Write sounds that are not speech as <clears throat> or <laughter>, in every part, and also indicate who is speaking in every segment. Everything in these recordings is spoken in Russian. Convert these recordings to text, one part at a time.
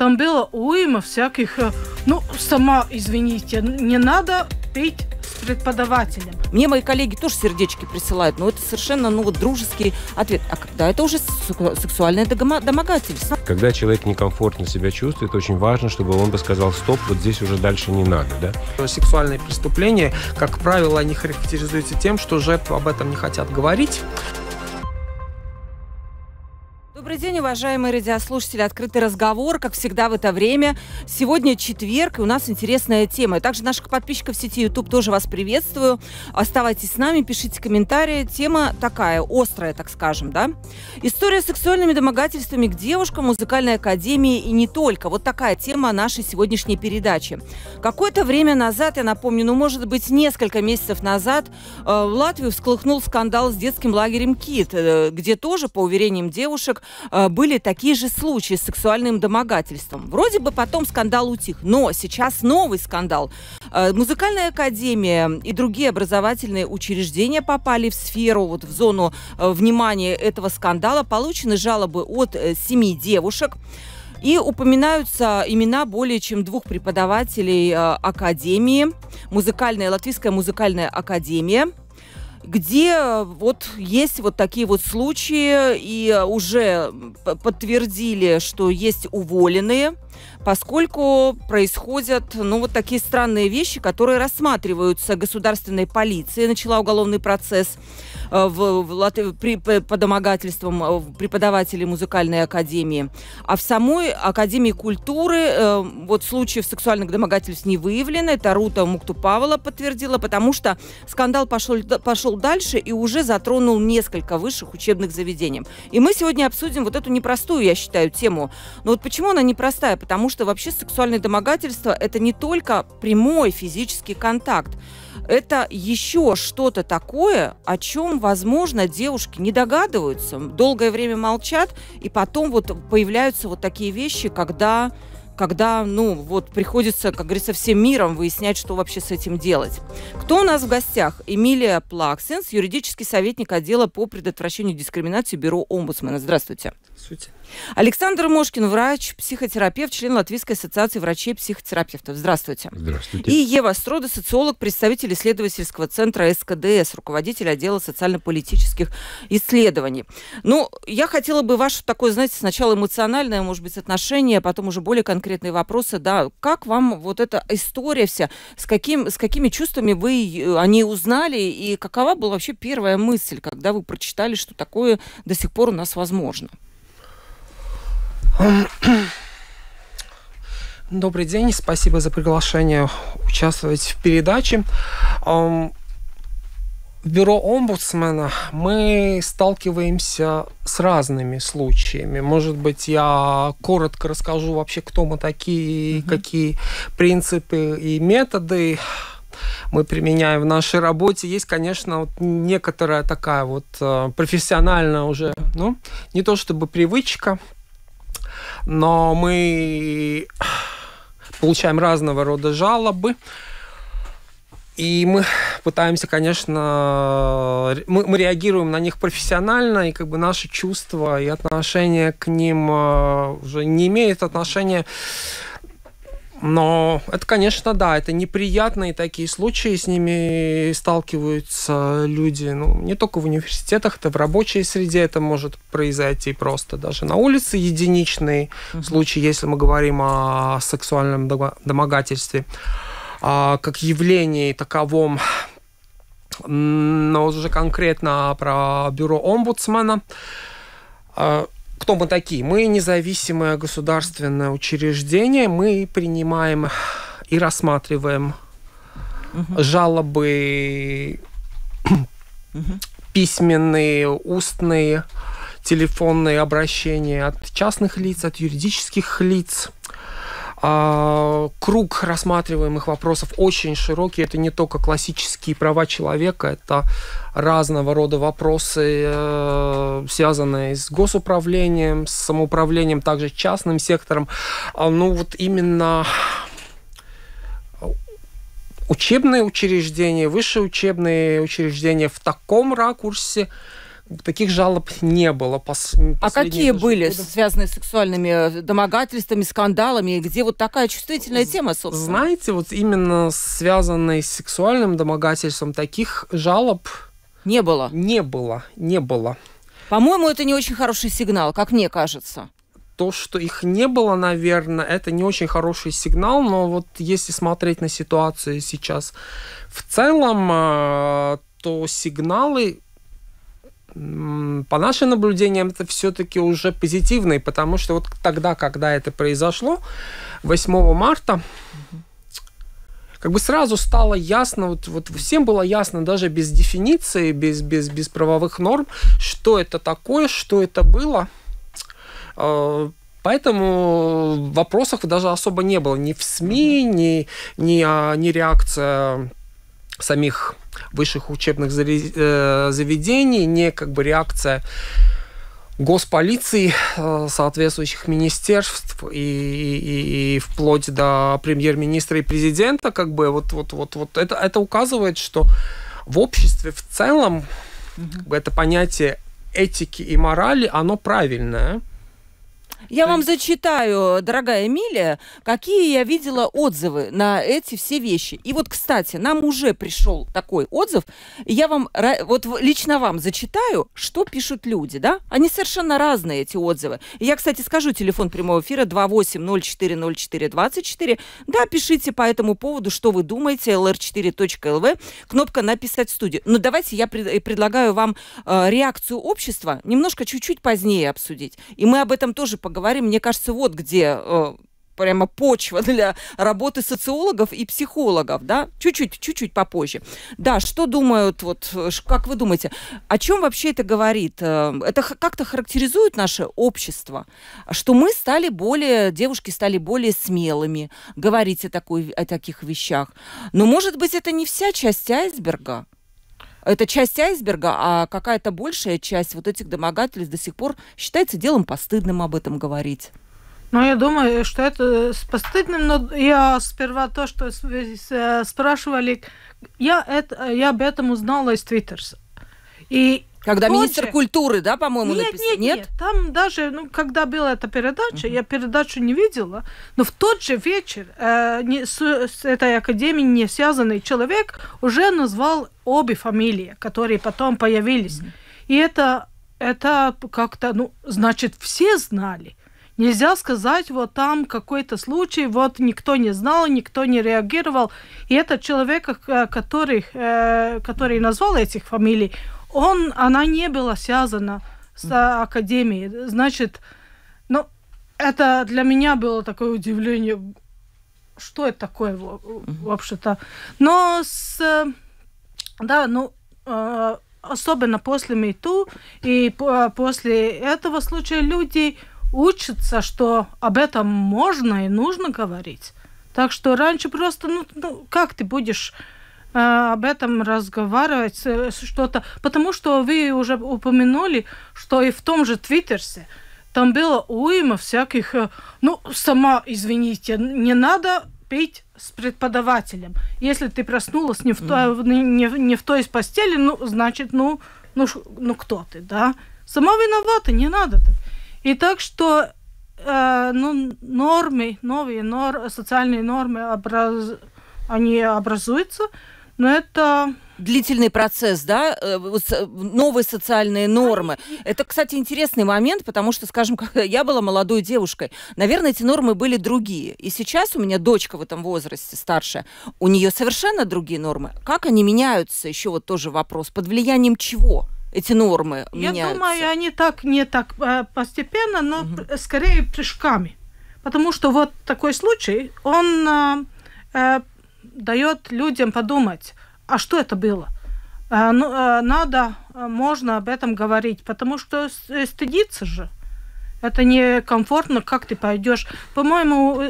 Speaker 1: Там было уйма всяких... Э, ну, сама, извините, не надо пить с преподавателем. Мне мои коллеги тоже сердечки присылают, но это совершенно ну, вот, дружеский
Speaker 2: ответ. А когда это уже сексуальное домогательство?
Speaker 3: Когда человек некомфортно себя чувствует, очень важно, чтобы он бы сказал «стоп, вот здесь уже дальше не надо».
Speaker 4: Да? Сексуальные преступления, как правило, они характеризуются тем, что жертвы об этом не хотят говорить.
Speaker 2: Добрый день, уважаемые радиослушатели. Открытый разговор, как всегда в это время. Сегодня четверг, и у нас интересная тема. И также наших подписчиков в сети YouTube тоже вас приветствую. Оставайтесь с нами, пишите комментарии. Тема такая, острая, так скажем, да? История с сексуальными домогательствами к девушкам, музыкальной академии и не только. Вот такая тема нашей сегодняшней передачи. Какое-то время назад, я напомню, ну, может быть, несколько месяцев назад, э, в Латвию всколыхнул скандал с детским лагерем «Кит», э, где тоже, по уверениям девушек, Э, были такие же случаи с сексуальным домогательством. Вроде бы потом скандал утих, но сейчас новый скандал. Э, музыкальная академия и другие образовательные учреждения попали в сферу, вот в зону э, внимания этого скандала. Получены жалобы от семи девушек. И упоминаются имена более чем двух преподавателей Академии, музыкальная, Латвийская музыкальная академия где э, вот есть вот такие вот случаи, и уже подтвердили, что есть уволенные, поскольку происходят, ну, вот такие странные вещи, которые рассматриваются государственной полицией. Начала уголовный процесс э, в, в Латвии при, по домогательствам э, преподавателей музыкальной академии. А в самой Академии культуры э, вот случаев сексуальных домогательств не выявлено. Это Рута Муктупавла подтвердила, потому что скандал пошел, пошел дальше и уже затронул несколько высших учебных заведений. И мы сегодня обсудим вот эту непростую, я считаю, тему. Но вот почему она непростая? потому что вообще сексуальное домогательство это не только прямой физический контакт, это еще что-то такое, о чем, возможно, девушки не догадываются, долгое время молчат, и потом вот появляются вот такие вещи, когда когда, ну, вот приходится, как говорится, всем миром выяснять, что вообще с этим делать. Кто у нас в гостях? Эмилия Плаксенс, юридический советник отдела по предотвращению дискриминации Бюро омбудсмена. Здравствуйте. Здравствуйте. Александр Мошкин, врач, психотерапевт, член Латвийской ассоциации врачей-психотерапевтов. Здравствуйте. Здравствуйте. И Ева Строда, социолог, представитель исследовательского центра СКДС, руководитель отдела социально-политических исследований. Ну, я хотела бы ваше такое, знаете, сначала эмоциональное, может быть, отношение, а потом уже более конкретные вопросы. Да, как вам вот эта история вся, с, каким, с какими чувствами вы э, о ней узнали, и какова была вообще первая мысль, когда вы прочитали, что
Speaker 4: такое до сих пор у нас возможно? Добрый день, спасибо за приглашение участвовать в передаче. В бюро омбудсмена мы сталкиваемся с разными случаями. Может быть, я коротко расскажу вообще, кто мы такие, mm-hmm. какие принципы и методы мы применяем в нашей работе. Есть, конечно, вот некоторая такая вот э, профессиональная уже, ну, не то чтобы привычка, но мы получаем разного рода жалобы. И мы пытаемся, конечно, мы, мы реагируем на них профессионально, и как бы наши чувства и отношения к ним а, уже не имеют отношения но это, конечно, да, это неприятные такие случаи, с ними сталкиваются люди, ну, не только в университетах, это в рабочей среде это может произойти просто, даже на улице единичный mm-hmm. случай, если мы говорим о сексуальном домогательстве, а, как явлении таковом, но уже конкретно про бюро омбудсмена, а, кто мы такие? Мы независимое государственное учреждение, мы принимаем и рассматриваем угу. жалобы угу. письменные, устные, телефонные обращения от частных лиц, от юридических лиц. А, круг рассматриваемых вопросов очень широкий. Это не только классические права человека, это разного рода вопросы, э, связанные с госуправлением, с самоуправлением, также с частным сектором. А, ну вот именно учебные учреждения, высшие учебные учреждения в таком ракурсе – таких жалоб не было. Пос, а
Speaker 2: какие были года. связаны с сексуальными э, домогательствами, скандалами, где вот такая чувствительная тема, собственно?
Speaker 4: Знаете, вот именно связанные с сексуальным домогательством таких жалоб не было. Не было, не было. По-моему, это не очень хороший сигнал, как мне кажется то, что их не было, наверное, это не очень хороший сигнал, но вот если смотреть на ситуацию сейчас в целом, э, то сигналы по нашим наблюдениям, это все-таки уже позитивный, потому что вот тогда, когда это произошло, 8 марта, как бы сразу стало ясно, вот, вот всем было ясно, даже без дефиниции, без, без, без правовых норм, что это такое, что это было. А, поэтому вопросов даже особо не было ни в СМИ, ни, ни, а, ни реакция самих высших учебных э, заведений, не как бы реакция госполиции э, соответствующих министерств и, и, и вплоть до премьер-министра и президента, как бы вот, вот, вот, вот это, это указывает, что в обществе в целом как бы, это понятие этики и морали, оно правильное.
Speaker 2: Я вам зачитаю, дорогая Эмилия, какие я видела отзывы на эти все вещи. И вот, кстати, нам уже пришел такой отзыв. я вам, вот лично вам зачитаю, что пишут люди, да? Они совершенно разные, эти отзывы. я, кстати, скажу телефон прямого эфира 28040424. Да, пишите по этому поводу, что вы думаете, lr4.lv, кнопка «Написать в студию». Но ну, давайте я пред предлагаю вам э, реакцию общества немножко чуть-чуть позднее обсудить. И мы об этом тоже поговорим говорим, мне кажется, вот где э, прямо почва <laughs> для работы социологов и психологов, да? Чуть-чуть, чуть-чуть попозже. Да, что думают, вот, э, как вы думаете, о чем вообще это говорит? Э, это как-то характеризует наше общество, что мы стали более, девушки стали более смелыми говорить о, такой, о таких вещах. Но, может быть, это не вся часть айсберга? это часть айсберга, а какая-то большая часть вот этих домогательств до сих пор считается делом постыдным об этом говорить. Ну, я думаю, что
Speaker 1: это с постыдным, но я сперва то, что э, спрашивали, я, это, я об этом узнала из Твиттерса. И когда Позже. министр культуры, да, по-моему, нет, написал? Нет, нет, нет. Там даже, ну, когда была эта передача, угу. я передачу не видела, но в тот же вечер э, не, с, с этой академией не связанный человек уже назвал обе фамилии, которые потом появились. Угу. И это, это как-то, ну, значит, все знали. Нельзя сказать, вот там какой-то случай, вот никто не знал, никто не реагировал. И этот человек, э, который, э, который назвал этих фамилий, он, она не была связана с академией. Значит, ну, это для меня было такое удивление, что это такое вообще-то. Но с, э, да, ну, особенно после Мейту и после этого случая люди учатся, что об этом можно и нужно говорить. Так что раньше просто, ну, ну как ты будешь э, об этом разговаривать, э, что-то... Потому что вы уже упомянули, что и в том же Твиттерсе там было уйма всяких... Э, ну, сама, извините, не надо пить с преподавателем. Если ты проснулась не в, то, mm. не, не в той из постели, ну, значит, ну, ну, ну кто ты, да? Сама виновата, не надо так. И так что э, ну, нормы, новые нор, социальные нормы, образ, они образуются, но это длительный процесс, да, э, новые социальные нормы.
Speaker 2: Это, кстати, интересный момент, потому что, скажем, <laughs> когда я была молодой девушкой, наверное, эти нормы были другие. И сейчас у меня дочка в этом возрасте старшая, у нее совершенно другие нормы.
Speaker 1: Как они меняются, еще вот тоже вопрос, под влиянием чего? эти нормы Я меняются? Я думаю, они так не так а, постепенно, но угу. скорее прыжками. Потому что вот такой случай, он э, э, дает людям подумать, а что это было? Э, ну, э, надо, можно об этом говорить, потому что стыдиться же это некомфортно, как ты пойдешь. По-моему,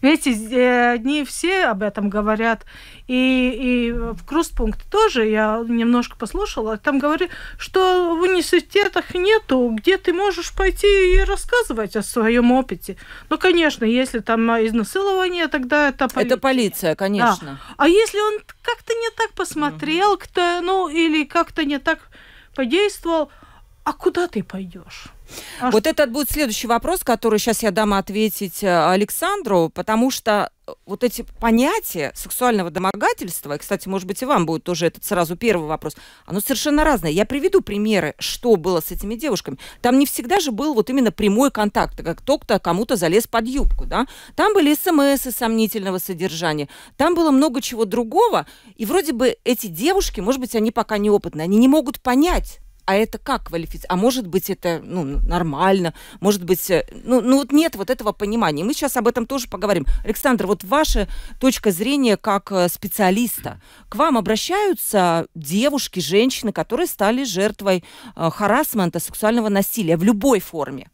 Speaker 1: видите, э, э, э, не все об этом говорят. И, и в Круспункт тоже я немножко послушала. Там говорит, что в университетах нету, где ты можешь пойти и рассказывать о своем опыте. Ну, конечно, если там изнасилование, тогда это полиция. Это полиция, конечно. Да. А если он как-то не так посмотрел, кто, ну, или как-то не так подействовал, а куда ты пойдешь? А вот что? это будет следующий вопрос, который сейчас я дам ответить
Speaker 2: э, Александру, потому что э, вот эти понятия сексуального домогательства, кстати, может быть, и вам будет тоже этот сразу первый вопрос, оно совершенно разное. Я приведу примеры, что было с этими девушками. Там не всегда же был вот именно прямой контакт, как кто-то кому-то залез под юбку, да. Там были смс сомнительного содержания, там было много чего другого, и вроде бы эти девушки, может быть, они пока неопытны, они не могут понять, а это как квалифицировать? А может быть, это ну, нормально, может быть, э, ну, ну вот нет вот этого понимания. Мы сейчас об этом тоже поговорим. Александр, вот ваша точка зрения как э, специалиста. К вам обращаются девушки, женщины, которые стали жертвой э, харасмента, сексуального насилия в любой форме?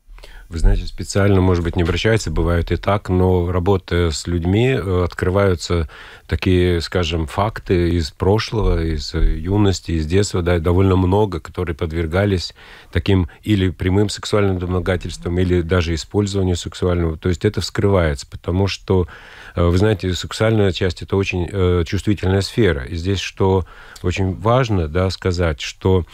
Speaker 3: Вы знаете, специально, может быть, не обращаются, бывает и так, но работая с людьми, э, открываются такие, скажем, факты из прошлого, из э, юности, из детства, да, довольно много, которые подвергались таким или прямым сексуальным домогательствам, или даже использованию сексуального. То есть это вскрывается, потому что, э, вы знаете, сексуальная часть – это очень чувствительная сфера. И здесь что очень важно да, сказать, что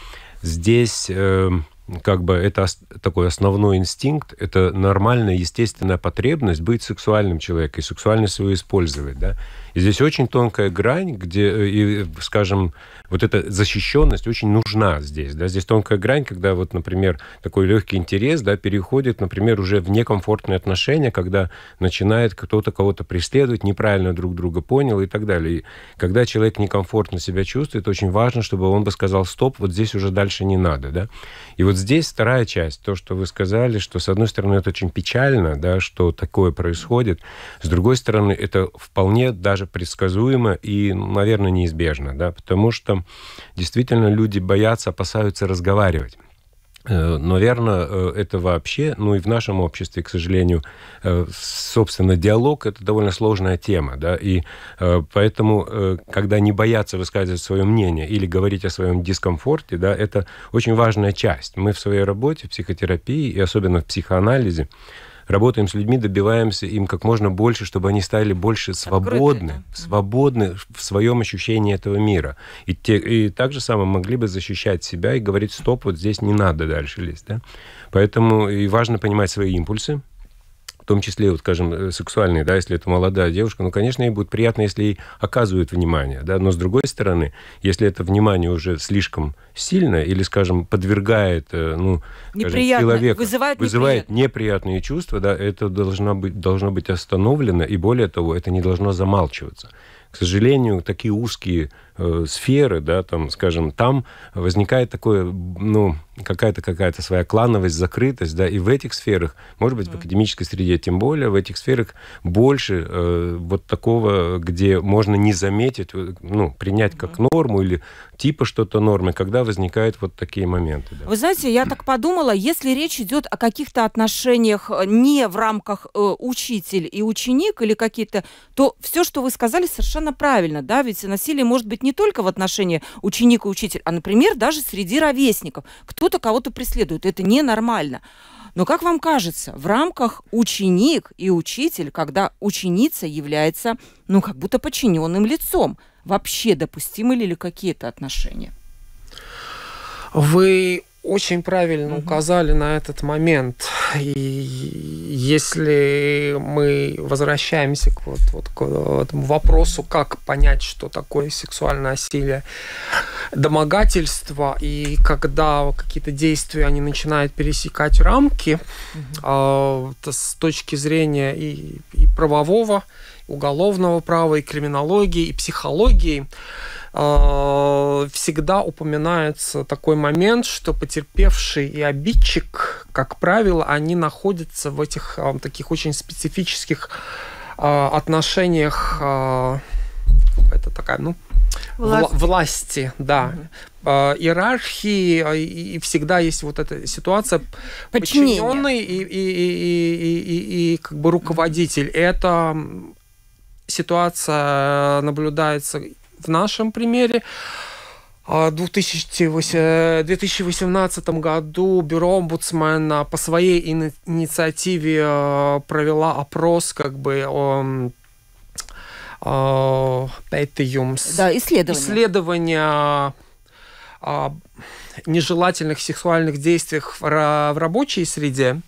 Speaker 3: здесь эм, как бы это такой основной инстинкт, это нормальная, естественная потребность быть сексуальным человеком и сексуальность свою использовать, да. И здесь очень тонкая грань, где, э, и, э, скажем, вот эта защищенность очень нужна здесь. Да? Здесь тонкая грань, когда вот, например, такой легкий интерес да, переходит, например, уже в некомфортные отношения, когда начинает кто-то кого-то преследовать, неправильно друг друга понял и так далее. И когда человек некомфортно себя чувствует, очень важно, чтобы он бы сказал «стоп, вот здесь уже дальше не надо». Да? И вот здесь вторая часть, то, что вы сказали, что, с одной стороны, это очень печально, да, что такое происходит, с другой стороны, это вполне даже даже предсказуемо и, наверное, неизбежно, да, потому что действительно люди боятся, опасаются разговаривать. Э, наверное, э, это вообще, ну и в нашем обществе, к сожалению, э, собственно, диалог – это довольно сложная тема, да, и поэтому, когда не боятся высказывать свое мнение или говорить о своем дискомфорте, да, это очень важная часть. Мы в своей работе, в психотерапии и особенно в психоанализе работаем с людьми, добиваемся им как можно больше, чтобы они стали больше свободны, Открыты, свободны в своем ощущении этого мира. И, те, и так же самое могли бы защищать себя и говорить, стоп, вот здесь не надо дальше лезть. Да? Поэтому и важно понимать свои импульсы, в том числе, вот, скажем, э, сексуальные, да, если это молодая девушка, ну, конечно, ей будет приятно, если ей оказывают внимание, да, но с другой стороны, если это внимание уже слишком сильно или, скажем, подвергает, э, ну, неприятно. скажем, человека, вызывает, вызывает неприятные. неприятные чувства, да, это должно быть, должно быть остановлено, и более того, это не должно замалчиваться. К сожалению, такие узкие Э, сферы, да, там, скажем, там возникает такое, ну, какая-то какая-то своя клановость, закрытость, да, и в этих сферах, может быть, в академической среде тем более, в этих сферах больше э, вот такого, где можно не заметить, э, ну, принять как норму или типа что-то нормы, когда возникают вот такие моменты. Да.
Speaker 2: Вы знаете, я так подумала, если речь идет о каких-то отношениях э, не в рамках э, учитель и ученик или какие-то, то все, что вы сказали, совершенно правильно, да, ведь насилие может быть не только в отношении ученика и учителя, а, например, даже среди ровесников. Кто-то кого-то преследует. Это ненормально. Но как вам кажется, в рамках ученик и учитель, когда ученица является, ну, как будто подчиненным лицом, вообще допустимы
Speaker 4: ли, ли какие-то отношения? Вы очень правильно указали на этот момент. И если мы возвращаемся к, вот, вот, к этому вопросу, как понять, что такое сексуальное насилие, домогательство, и когда какие-то действия они начинают пересекать рамки э, с точки зрения и, и правового, уголовного права, и криминологии, и психологии, Э, всегда упоминается такой момент, что потерпевший и обидчик, как правило, они находятся в этих э, таких очень специфических э, отношениях. Это такая, ну, власти, власти да. Угу. Иерархии, и всегда есть вот эта ситуация Подчинение. подчиненный и, и, и, и, и, и как бы руководитель. Эта ситуация наблюдается в нашем примере. А, в 2018 году Бюро омбудсмена по своей инициативе а, провела опрос как бы о а, Петиумс. Да, исследование. Исследование нежелательных сексуальных действий в рабочей среде.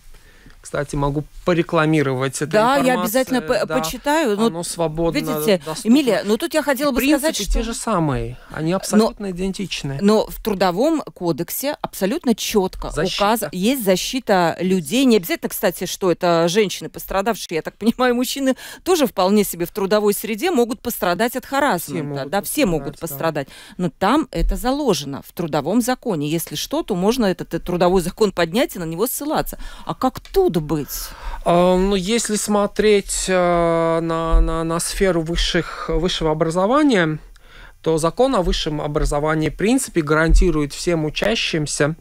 Speaker 4: Кстати, могу порекламировать это. Да, я обязательно да,
Speaker 2: почитаю. Ну, оно ну, свободно. Видите, доступно. Эмилия, ну тут я хотела бы принципе, сказать, что... те же
Speaker 4: самые. Они абсолютно но, идентичны.
Speaker 2: Но в Трудовом кодексе абсолютно четко защита. Есть защита людей. Не обязательно, кстати, что это женщины пострадавшие. Я так понимаю, мужчины тоже вполне себе в трудовой среде могут пострадать от харассмента. да, все могут пострадать. Да. Но там это заложено в трудовом законе. Если что, то можно этот
Speaker 4: трудовой закон поднять и на него ссылаться. А как тут могут быть? А, ну, если смотреть а, на, на, на сферу высших, высшего образования, то закон о высшем образовании в принципе гарантирует всем учащимся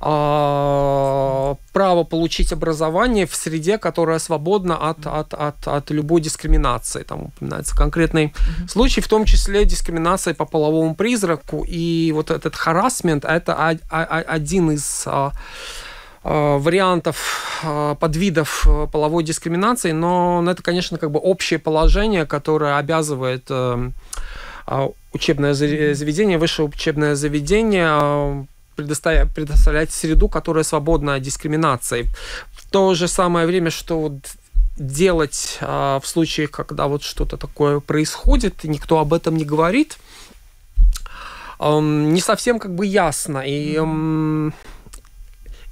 Speaker 4: а, право получить образование в среде, которая свободна от, от, от, от любой дискриминации. Там упоминается конкретный mm-hmm. случай, в том числе дискриминация по половому призраку. И вот этот харасмент это один из а, Э, вариантов э, подвидов э, половой дискриминации, но ну, это, конечно, как бы общее положение, которое обязывает учебное заведение, высшее учебное заведение предоставлять среду, которая свободна от дискриминации. В то же самое время, что вот делать в случае, когда вот что-то такое происходит, и никто об этом не говорит, эм, не совсем как бы ясно. И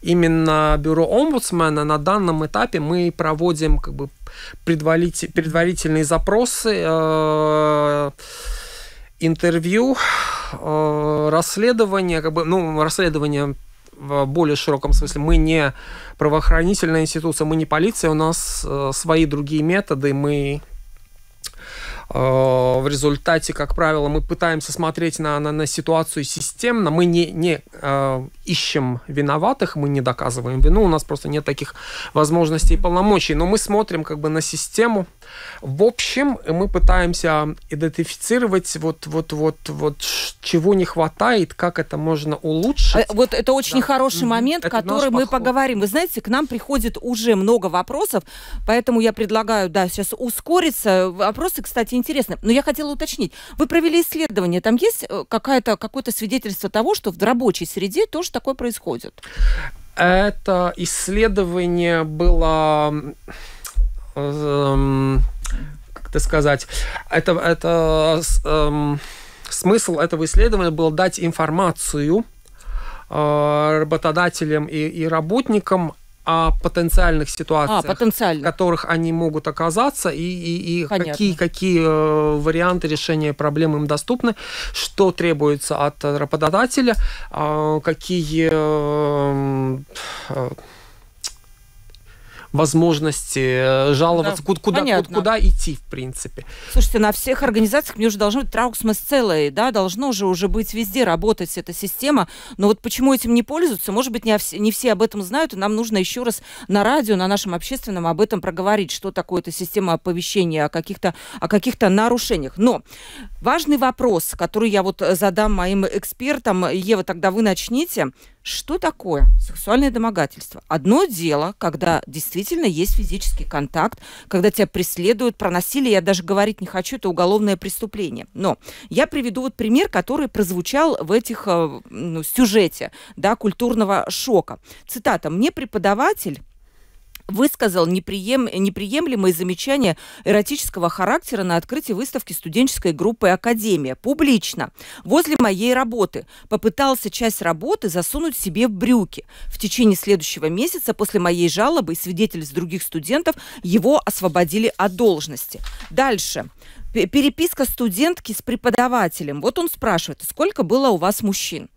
Speaker 4: именно бюро омбудсмена на данном этапе мы проводим как бы предварительные запросы, э, интервью, э, расследование, как бы, ну, расследование в более широком смысле. Мы не правоохранительная институция, мы не полиция, у нас э, свои другие методы, мы в результате, как правило, мы пытаемся смотреть на, на, на ситуацию системно, мы не, не ищем виноватых, мы не доказываем вину, у нас просто нет таких возможностей и полномочий, но мы смотрим как бы на систему. В общем, мы пытаемся идентифицировать вот, вот, вот, вот чего не хватает, как это можно улучшить. Э,
Speaker 2: вот это очень да. хороший момент, это который мы подход. поговорим. Вы знаете, к нам приходит уже много вопросов, поэтому я предлагаю, да, сейчас ускориться. Вопросы, кстати, интересны. Но я хотела уточнить. Вы провели исследование, там есть э, какая-то, какое-то свидетельство того, что в рабочей среде тоже такое происходит?
Speaker 4: Это исследование было эм, как это сказать, это, это эм, смысл этого исследования был дать информацию э, работодателям и, и работникам о потенциальных ситуациях, а, потенциально. в которых они могут оказаться, и, и, и какие, какие э, варианты решения проблем им доступны, что требуется от э, работодателя, а, какие э, возможности э, жаловаться, да. куда, куда, куда идти, в принципе.
Speaker 2: Слушайте, на всех организациях мне уже должно быть трауксмас целое, да, должно же уже быть везде работать эта система, но вот почему этим не пользуются, может быть, не, не все об этом знают, и нам нужно еще раз на радио, на нашем общественном об этом проговорить, что такое эта система оповещения о каких-то о каких-то нарушениях. Но важный вопрос, который я вот э, задам моим экспертам, Ева, тогда вы начните. Что такое сексуальное домогательство? Одно дело, когда действительно есть физический контакт, когда тебя преследуют, про насилие я даже говорить не хочу, это уголовное преступление. Но я приведу вот пример, который прозвучал в этих э, ну, сюжете да, культурного шока. Цитата. «Мне преподаватель высказал неприем... неприемлемые замечания эротического характера на открытии выставки студенческой группы «Академия» публично, возле моей работы. Попытался часть работы засунуть себе в брюки. В течение следующего месяца после моей жалобы и свидетельств других студентов его освободили от должности. Дальше переписка студентки с преподавателем. Вот он спрашивает, сколько было у вас мужчин?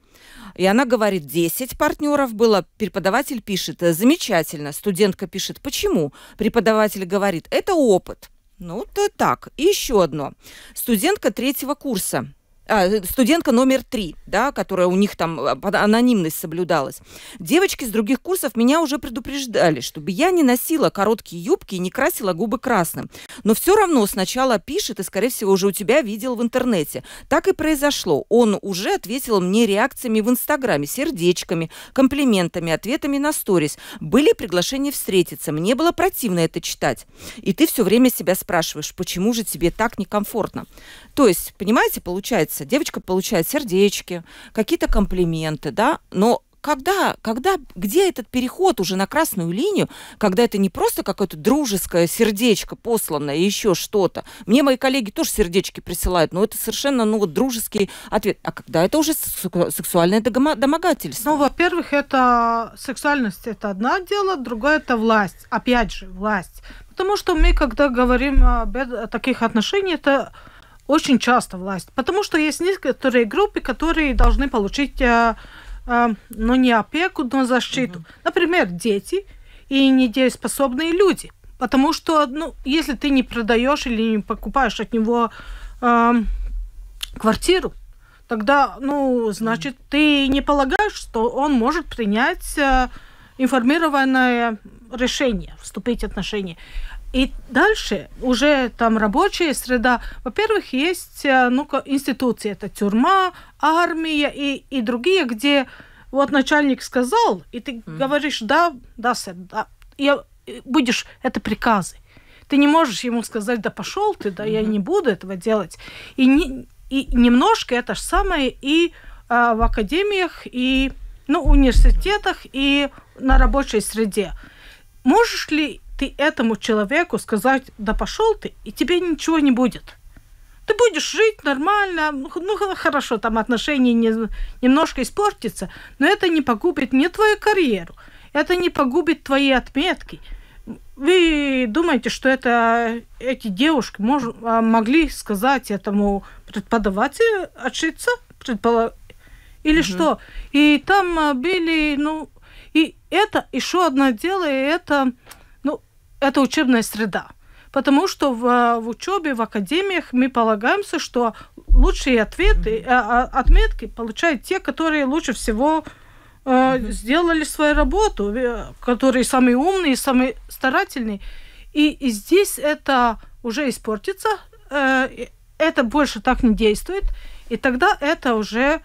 Speaker 2: И она говорит, 10 партнеров было. Преподаватель пишет, «Э, замечательно. Студентка пишет, почему? Преподаватель говорит, это опыт. Ну, то так. И еще одно. Студентка третьего курса а, э, студентка номер три, да, которая у них там а, анонимность соблюдалась. Девочки с других курсов меня уже предупреждали, чтобы я не носила короткие юбки и не красила губы красным. Но все равно сначала пишет и, скорее всего, уже у тебя видел в интернете. Так и произошло. Он уже ответил мне реакциями в Инстаграме, сердечками, комплиментами, ответами на сторис. Были приглашения встретиться. Мне было противно это читать. И ты все время себя спрашиваешь, почему же тебе так некомфортно? То есть, понимаете, получается, нравится. Девочка получает сердечки, какие-то комплименты, да, но когда, когда, где этот переход уже на красную линию, когда это не просто какое-то дружеское сердечко посланное, еще что-то. Мне мои коллеги тоже сердечки присылают, но это совершенно, ну, вот дружеский
Speaker 1: ответ. А когда это уже сексуальное домогательство? Ну, во-первых, это сексуальность, это одно дело, другое это власть. Опять же, власть. Потому что мы, когда говорим о э, таких отношениях, это очень часто власть. Потому что есть некоторые группы, которые должны получить, э, э, ну, не опеку, но защиту. Угу. Например, дети и недееспособные люди. Потому что, ну, если ты не продаешь или не покупаешь от него э, квартиру, тогда, ну, значит, mm. ты не полагаешь, что он может принять э, информированное решение, вступить в отношения. И дальше уже там рабочая среда. Во-первых, есть э, ну, институции, это тюрьма, армия и, и другие, где вот начальник сказал, и ты mm. говоришь, да, да, сэр, да, я, э, будешь, это приказы. Ты не можешь ему сказать, да пошел ты, да, mm-hmm. я не буду этого делать. И, не, и немножко это же самое и а, в академиях, и ну, университетах, и на рабочей среде. Можешь ли ты этому человеку сказать, да пошел ты, и тебе ничего не будет. Ты будешь жить нормально, ну, ну хорошо, там отношения не, немножко испортятся, но это не погубит ни твою карьеру, это не погубит твои отметки. Вы думаете, что это эти девушки мож, а, могли сказать этому преподавателю отшиться? Предполаг... Или угу. что? И там а, были, ну, и это еще одно дело, и это это учебная среда. Потому что в, э, в учебе, в академиях мы полагаемся, что лучшие ответы, mm-hmm. отметки получают те, которые лучше всего mm-hmm. сделали свою работу, которые самые умные, самые старательные. И, и здесь это уже испортится, это больше так не действует, и тогда это уже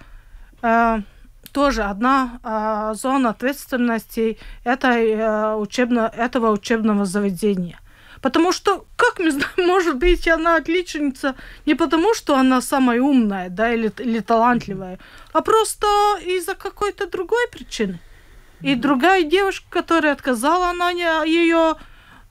Speaker 1: тоже одна э, зона ответственности этой, э, учебно, этого учебного заведения. Потому что, как мы знаем, <laughs> может быть, она отличница не потому, что она самая умная, да, или, или талантливая, а просто из-за какой-то другой причины. И другая девушка, которая отказала, она не, ее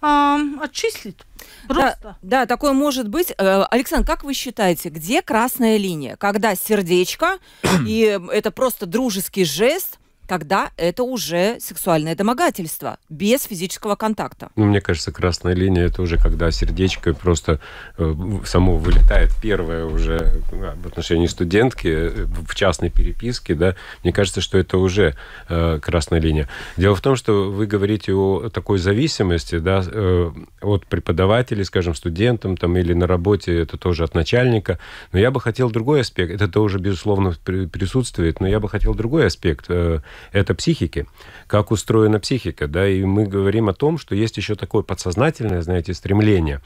Speaker 1: э, отчислит.
Speaker 2: Просто. Да, да, такое может быть. Э, Александр, как вы считаете, где красная линия? Когда сердечко, <clears throat> и это просто дружеский жест – тогда это уже сексуальное домогательство без физического контакта.
Speaker 3: Ну, мне кажется, красная линия это уже когда сердечко просто э, само вылетает первое уже в э, отношении студентки э, в частной переписке, да. Мне кажется, что это уже красная линия. Дело в том, что вы говорите о такой зависимости, да, от преподавателей, скажем, студентам там или на работе это тоже от начальника. Но я бы хотел другой аспект. Это тоже безусловно присутствует, но я бы хотел другой аспект это психики, как устроена психика, да, и мы говорим о том, что есть еще такое подсознательное, знаете, стремление.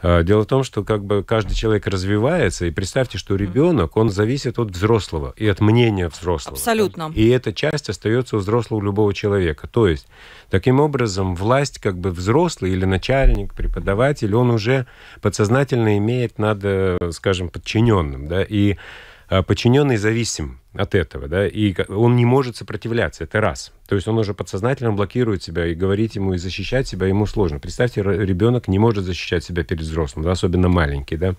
Speaker 3: А, дело в том, что как бы каждый человек развивается, и представьте, что ребенок, он зависит от взрослого и от мнения взрослого. Абсолютно. И эта часть остается у взрослого любого человека. То есть, таким образом, власть как бы взрослый или начальник, преподаватель, он уже подсознательно имеет надо, э, скажем, подчиненным, да, и Э, подчиненный зависим от этого, да, и он не может сопротивляться, это раз. То есть он уже подсознательно блокирует себя, и говорить ему, и защищать себя ему сложно. Представьте, ребенок не может защищать себя перед взрослым, да, особенно маленький, да.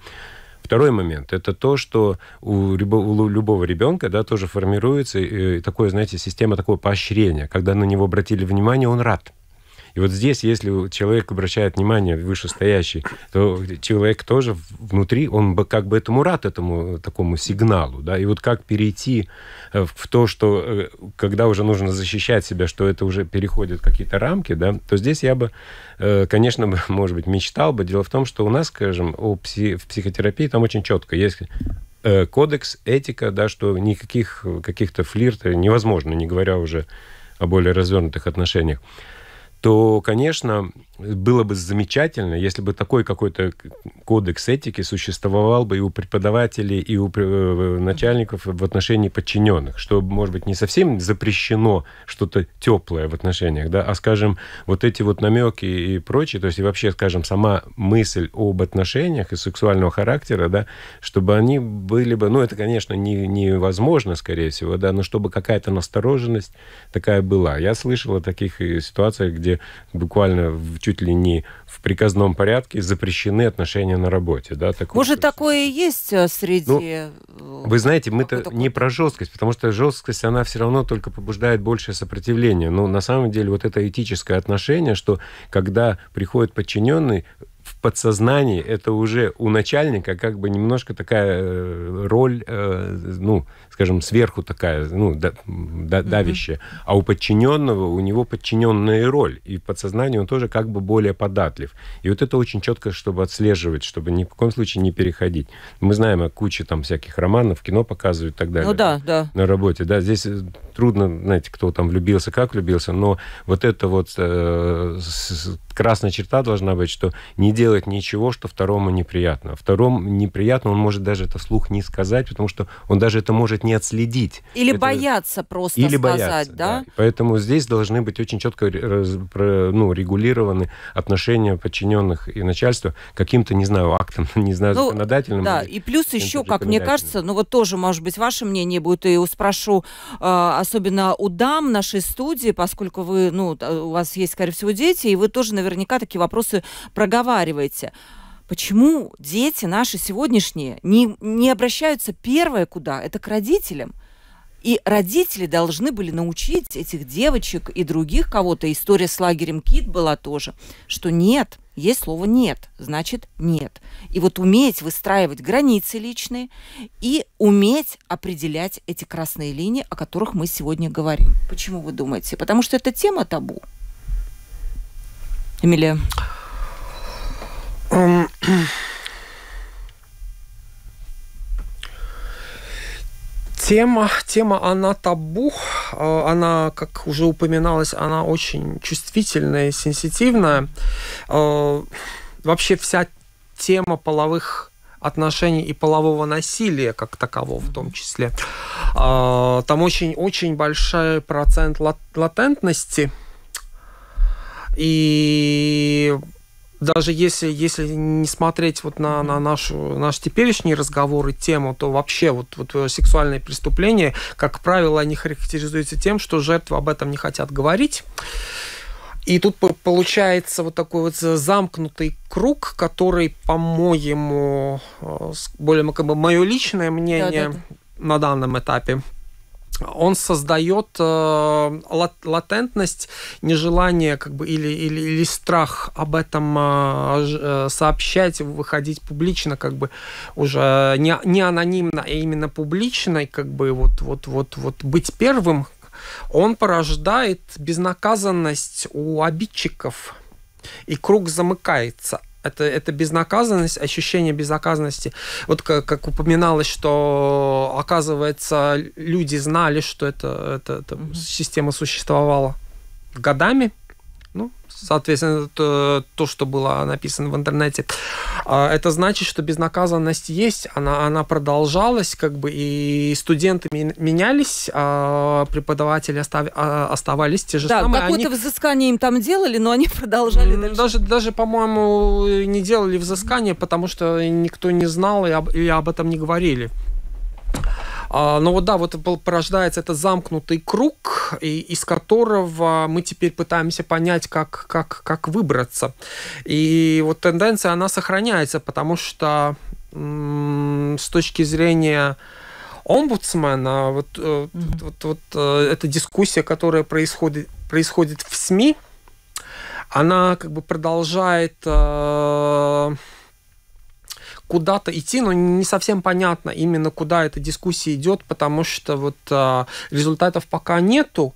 Speaker 3: Второй момент – это то, что у любого, ребенка да, тоже формируется э, такое, знаете, система такого поощрения. Когда на него обратили внимание, он рад вот здесь, если человек обращает внимание вышестоящий, то человек тоже внутри, он бы как бы этому рад, этому такому сигналу, да, и вот как перейти э, в то, что э, когда уже нужно защищать себя, что это уже переходит какие-то рамки, да, то здесь я бы, э, конечно, <laughs> может быть, мечтал бы. Дело в том, что у нас, скажем, у пси- в психотерапии там очень четко есть кодекс, этика, да, что никаких каких-то флиртов невозможно, не говоря уже о более развернутых отношениях то, конечно, было бы замечательно, если бы такой какой-то кодекс этики существовал бы и у преподавателей, и у э, э, начальников в отношении подчиненных, что, может быть, не совсем запрещено что-то теплое в отношениях, да, а, скажем, вот эти вот намеки и прочее, то есть и вообще, скажем, сама мысль об отношениях и сексуального характера, да, чтобы они были бы, ну, это, конечно, не, невозможно, скорее всего, да, но чтобы какая-то настороженность такая была. Я слышал о таких ситуациях, где буквально в чуть ли не в приказном порядке запрещены отношения на работе. Да, такое
Speaker 2: Может, такое и есть э, среди... Ну, э,
Speaker 3: вы знаете, мы-то не про жесткость, потому что жесткость, она все равно только побуждает большее сопротивление. Но на самом деле вот это этическое отношение, что когда приходит подчиненный, подсознании это уже у начальника как бы немножко такая э, роль, э, ну, скажем, сверху такая, ну, давящая. Mm-hmm. А у подчиненного, у него подчиненная роль. И в подсознании он тоже как бы более податлив. И вот это очень четко, чтобы отслеживать, чтобы ни в коем случае не переходить. Мы знаем о куче там всяких романов, кино показывают и так далее. Ну да, да. На работе, да. Здесь э, трудно, знаете, кто там влюбился, как влюбился, но вот это вот э, красная черта должна быть, что не делать делать ничего, что второму неприятно. Второму неприятно, он может даже это вслух не сказать, потому что он даже это может не отследить.
Speaker 2: Или это... бояться просто Или сказать, бояться, да? да?
Speaker 3: Поэтому здесь должны быть очень четко ну, регулированы отношения подчиненных и начальства каким-то, не знаю, актом, <laughs> не знаю, ну, законодательным. Да, и
Speaker 2: плюс еще, как мне кажется, ну вот тоже, может быть, ваше мнение будет, и спрошу, а, особенно у дам нашей студии, поскольку вы, ну, у вас есть, скорее всего, дети, и вы тоже наверняка такие вопросы проговариваете спрашиваете, почему дети наши сегодняшние не, не обращаются первое куда? Это к родителям. И родители должны были научить этих девочек и других кого-то. История с лагерем Кит была тоже, что нет, есть слово «нет», значит «нет». И вот уметь выстраивать границы личные и уметь определять эти красные линии, о которых мы сегодня говорим. Почему вы думаете? Потому что это тема табу. Эмилия.
Speaker 4: Тема, тема, она табу, э, она, как уже упоминалось, она очень чувствительная, сенситивная. Э, вообще вся тема половых отношений и полового насилия как такового в том числе. Э, там очень-очень большой процент латентности. И даже если, если не смотреть вот на, на нашу, наш теперешний разговор и тему, то вообще вот, вот сексуальные преступления, как правило, они характеризуются тем, что жертвы об этом не хотят говорить. И тут получается вот такой вот замкнутый круг, который, по-моему, э, более как бы мое личное мнение да, да, да. на данном этапе он создает э, латентность, нежелание как бы или, или, или страх об этом э, э, сообщать, выходить публично, как бы уже не, не анонимно, а именно публично, как бы вот, вот, вот, вот быть первым, он порождает безнаказанность у обидчиков, и круг замыкается это, это безнаказанность, ощущение безнаказанности. Вот как, как упоминалось, что оказывается люди знали, что это, это, это угу. система существовала годами, ну, соответственно, то, то, что было написано в интернете. А, это значит, что безнаказанность есть, она, она продолжалась, как бы, и студенты менялись, а преподаватели остав, а, оставались те же да, самые. какое-то они... взыскание им там делали, но они <laughs> продолжали дальше. Даже, даже по-моему, не делали взыскание, потому что никто не знал и об, и об этом не говорили. А, Но ну вот да, вот порождается это замкнутый круг, и, из которого мы теперь пытаемся понять, как, как, как выбраться. И вот тенденция, она сохраняется, потому что с точки зрения омбудсмена, вот, mm-hmm. вот, вот, вот э, эта дискуссия, которая происходит, происходит в СМИ, она как бы продолжает э, куда-то идти, но не совсем понятно именно куда эта дискуссия идет, потому что вот а, результатов пока нету.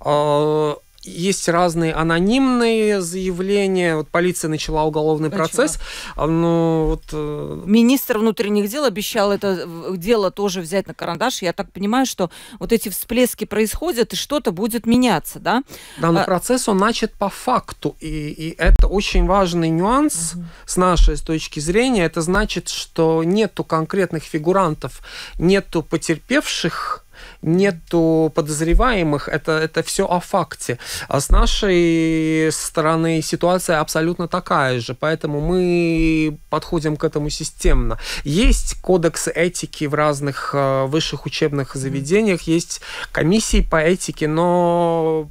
Speaker 4: А, есть разные анонимные заявления. Вот полиция начала уголовный Почему? процесс. А, но ну, вот... Э, Министр внутренних дел обещал это э, дело тоже взять
Speaker 2: на карандаш. Я так понимаю, что вот эти всплески происходят, и что-то будет меняться, да?
Speaker 4: Да, но а... процесс, он начат по факту. И, и это очень важный нюанс угу. с нашей точки зрения. Это значит, что нету конкретных фигурантов, нету потерпевших, нету подозреваемых, это, это все о факте. А с нашей стороны ситуация абсолютно такая же, поэтому мы подходим к этому системно. Есть кодекс этики в разных э, высших учебных заведениях, есть комиссии по этике, но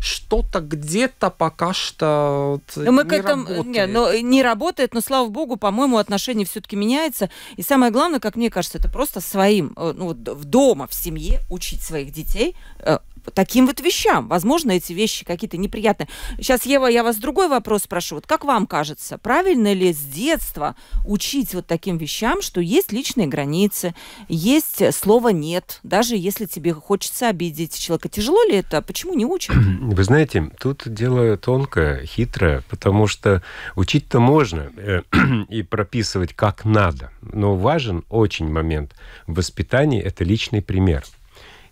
Speaker 4: что-то где-то пока что вот ну, мы не к этому работает. Не, но ну, э,
Speaker 2: не работает, но слава богу, по-моему, отношение все-таки меняется. И самое главное, как мне кажется, это просто своим, э, ну, вот дома, в семье учить своих детей э, таким вот вещам. Возможно, эти вещи какие-то неприятные. Сейчас, Ева, я вас другой вопрос спрошу. Вот как вам кажется, правильно ли с детства учить вот таким вещам, что есть личные границы, есть э, слово «нет», даже если тебе хочется обидеть человека? Тяжело ли это? Почему не учат? <clears throat>
Speaker 3: Вы знаете, тут дело тонкое, хитрое, потому что учить-то можно э, <clears throat> и прописывать как надо, но важен очень момент в воспитании – это личный пример –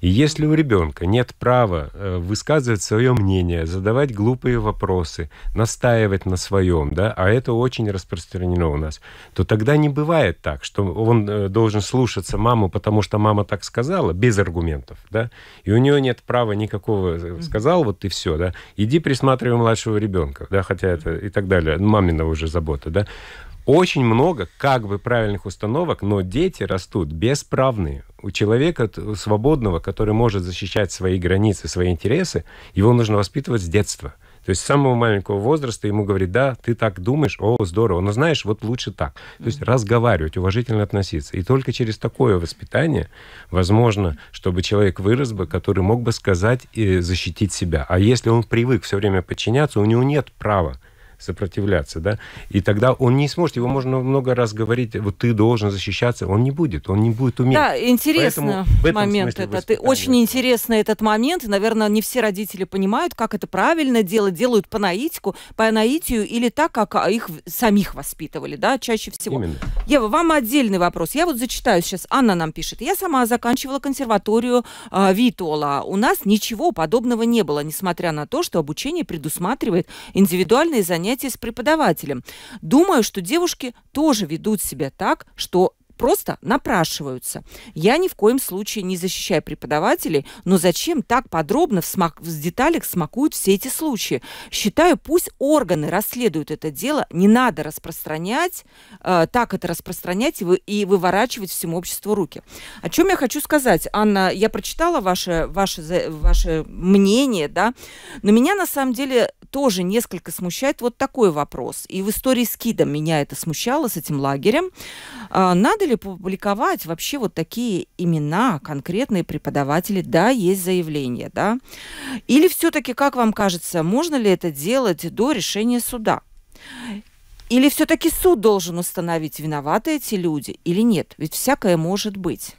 Speaker 3: и если у ребенка нет права э, высказывать свое мнение, задавать глупые вопросы, настаивать на своем, да, а это очень распространено у нас, то тогда не бывает так, что он э, должен слушаться маму, потому что мама так сказала, без аргументов, да, и у нее нет права никакого, э, сказал вот и все, да, иди присматривай младшего ребенка, да, хотя это и так далее, мамина уже забота, да. Очень много как бы правильных установок, но дети растут бесправные. У человека свободного, который может защищать свои границы, свои интересы, его нужно воспитывать с детства. То есть с самого маленького возраста ему говорит, да, ты так думаешь, о, здорово, но знаешь, вот лучше так. То есть разговаривать, уважительно относиться. И только через такое воспитание возможно, чтобы человек вырос бы, который мог бы сказать и защитить себя. А если он привык все время подчиняться, у него нет права сопротивляться, да, и тогда он не сможет, его можно много раз говорить, вот ты должен защищаться, он не будет, он не будет уметь. Да, интересно в момент этот,
Speaker 2: очень интересно этот момент, наверное, не все родители понимают, как это правильно делать, делают по наитику, по наитию или так, как а, их самих воспитывали, да, чаще всего. Именно. Ева, вам отдельный вопрос. Я вот зачитаю сейчас. Анна нам пишет. Я сама заканчивала консерваторию э, Витола. У нас ничего подобного не было, несмотря на то, что обучение предусматривает индивидуальные занятия занятия с преподавателем. Думаю, что девушки тоже ведут себя так, что просто напрашиваются. Я ни в коем случае не защищаю преподавателей, но зачем так подробно в, смак... в деталях смакуют все эти случаи? Считаю, пусть органы расследуют это дело, не надо распространять, э, так это распространять и, вы... и выворачивать всему обществу руки. О чем я хочу сказать, Анна, я прочитала ваше, ваше, ваше мнение, да, но меня на самом деле тоже несколько смущает вот такой вопрос. И в истории с Кидом меня это смущало, с этим лагерем. Э, надо начали публиковать вообще вот такие имена, конкретные преподаватели. Да, есть заявление, да. Или все-таки, как вам кажется, можно ли это делать до решения суда? Или все-таки суд должен установить, виноваты эти люди или нет? Ведь всякое может быть.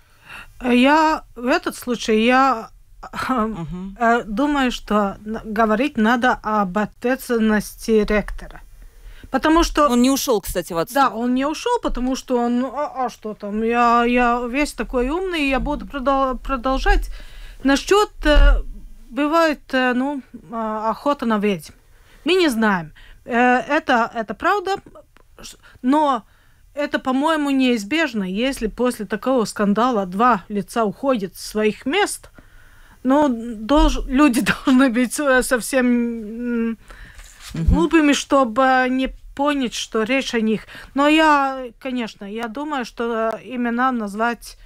Speaker 1: Я в этот случай я угу. думаю, что говорить надо об ответственности ректора. Потому что... Он не ушел, кстати, в отставку. Да, он не ушел, потому что он... Ну, а, а что там? Я, я весь такой умный, я буду продол- продолжать. Насчет... Э, бывает, э, ну, а, охота на ведьм. Мы не знаем. Э, это, это правда, но это, по-моему, неизбежно, если после такого скандала два лица уходят с своих мест, ну, долж... люди <laughs> должны быть совсем глупыми, чтобы не понять, что речь о них. Но я, конечно, я думаю, что имена назвать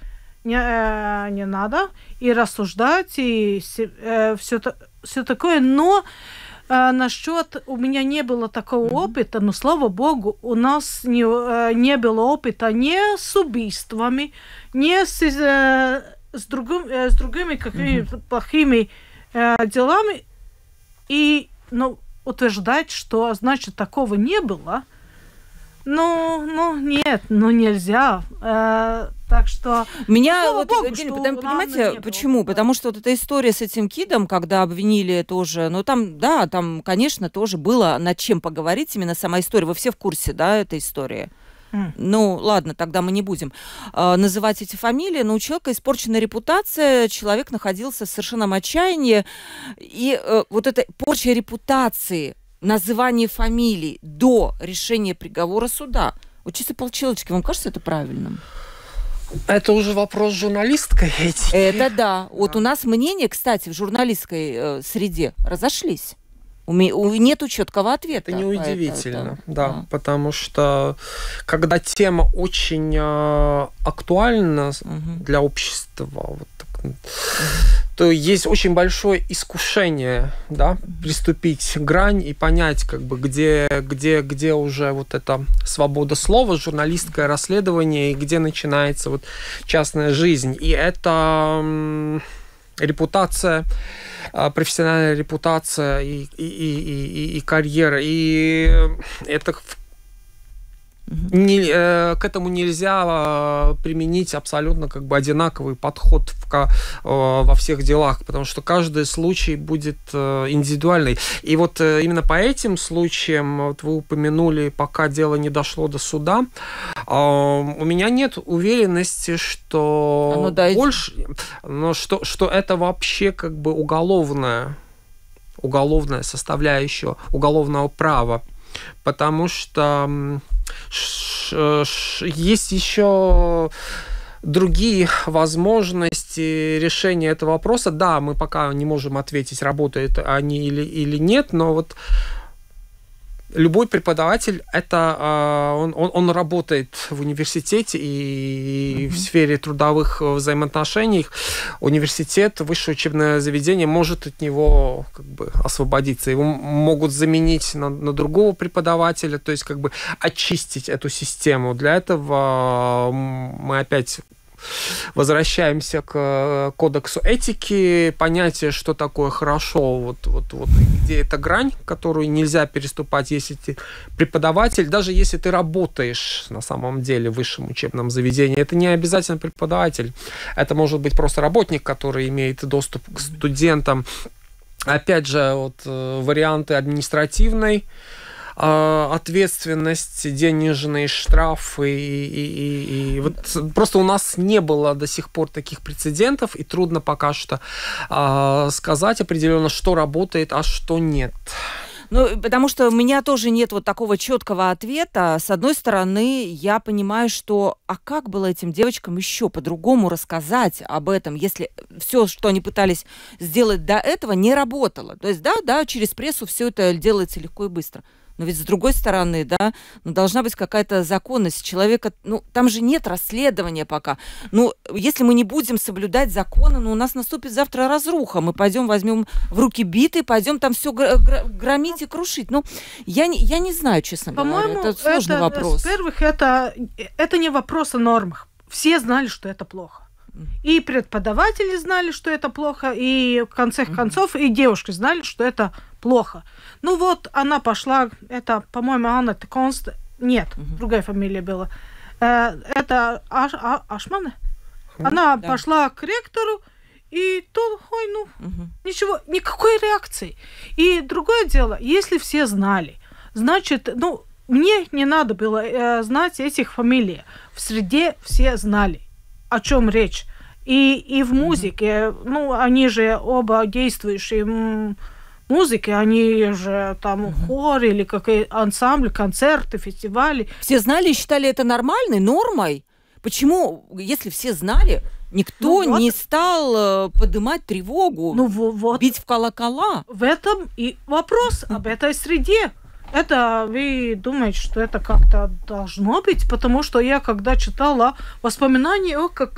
Speaker 1: не, э, не надо и рассуждать и э, все все такое, но э, насчет у меня не было такого mm-hmm. опыта, но слава богу, у нас не, э, не было опыта ни с убийствами, ни с, э, с, другим, э, с другими какими-то mm-hmm. плохими э, делами. И, ну, утверждать, что, значит, такого не было. Ну, ну, нет, ну нельзя. Э, так что... Меня Слава вот, Богу,
Speaker 2: День, потому, понимаете, почему? Было. Потому что вот эта история с этим кидом, когда обвинили тоже, ну там, да, там, конечно, тоже было над чем поговорить, именно сама история. Вы все в курсе, да, этой истории? Ну, ладно, тогда мы не будем э, называть эти фамилии, но у человека испорченная репутация, человек находился в совершенном отчаянии, и э, вот эта порча репутации, называние фамилий до решения приговора суда, вот чисто полчелочки, вам кажется это правильным? Это уже вопрос журналистской этики. Это да. <laughs> Вот у нас мнения, кстати, в журналистской э, среде разошлись. Нету четкого ответа. Это неудивительно, это,
Speaker 4: да, да, потому что когда тема очень а, актуальна угу. для общества, вот так, угу. то есть очень большое искушение, да, приступить к грань и понять, как бы где, где, где уже вот эта свобода слова, журналистское расследование и где начинается вот частная жизнь. И это репутация, а, профессиональная репутация и, и, и, и, и карьера. И это в не, э, к этому нельзя э, применить абсолютно как бы одинаковый подход в, э, во всех делах, потому что каждый случай будет э, индивидуальный. И вот э, именно по этим случаям, вот вы упомянули, пока дело не дошло до суда, э, у меня нет уверенности, что а ну, больше, но что, что это вообще как бы уголовная уголовная составляющая уголовного права, потому что Э, есть еще другие возможности решения этого вопроса. Да, мы пока не можем ответить, работает они или, или нет, но вот любой преподаватель это а, он, он, он работает в университете и mm-hmm. в сфере трудовых э, взаимоотношений университет высшее учебное заведение может от него как бы освободиться его могут заменить на, на другого преподавателя то есть как бы очистить эту систему для этого мы опять возвращаемся к э, кодексу этики, понятие, что такое хорошо, вот, вот, вот где эта грань, которую нельзя переступать, если ты преподаватель, даже если ты работаешь на самом деле в высшем учебном заведении, это не обязательно преподаватель, это может быть просто работник, который имеет доступ к студентам. Опять же, вот э, варианты административной а, ответственность, денежные штрафы и, и, и, и вот просто у нас не было до сих пор таких прецедентов и трудно пока что а, сказать определенно, что работает, а что нет.
Speaker 2: Ну, потому что у меня тоже нет вот такого четкого ответа. С одной стороны, я понимаю, что а как было этим девочкам еще по-другому рассказать об этом, если все, что они пытались сделать до этого, не работало? То есть, да, да, через прессу все это делается легко и быстро но ведь с другой стороны, да, ну, должна быть какая-то законность человека, ну, там же нет расследования пока. Ну, если мы не будем соблюдать законы, ну, у нас наступит завтра разруха, мы пойдем возьмем в руки биты, пойдем там все
Speaker 1: гр- громить и крушить. Ну, я не, я не знаю, честно По-моему, это сложный это, вопрос. Во-первых, это, это не вопрос о нормах. Все знали, что это плохо. И преподаватели знали, что это плохо, и в конце концов, и девушки знали, что это плохо. Ну вот, она пошла, это, по-моему, Анна Теконст, нет, угу. другая фамилия была. Э, это Аш, а, Ашман? Хм. она да. пошла к ректору, и то, ой, ну, угу. ничего, никакой реакции. И другое дело, если все знали, значит, ну, мне не надо было э, знать этих фамилий. В среде все знали, о чем речь. И, и в музыке, ну, они же оба действующие музыки, они а же там угу. хор или какие э, ансамбль, концерты, фестивали. Все знали и считали это нормальной нормой. Почему, если все знали, Никто ну, вот. не стал э, поднимать тревогу, ну, вот. бить в колокола. В этом и вопрос об этой среде это вы думаете, что это как-то должно быть, потому что я когда читала воспоминания, о, как,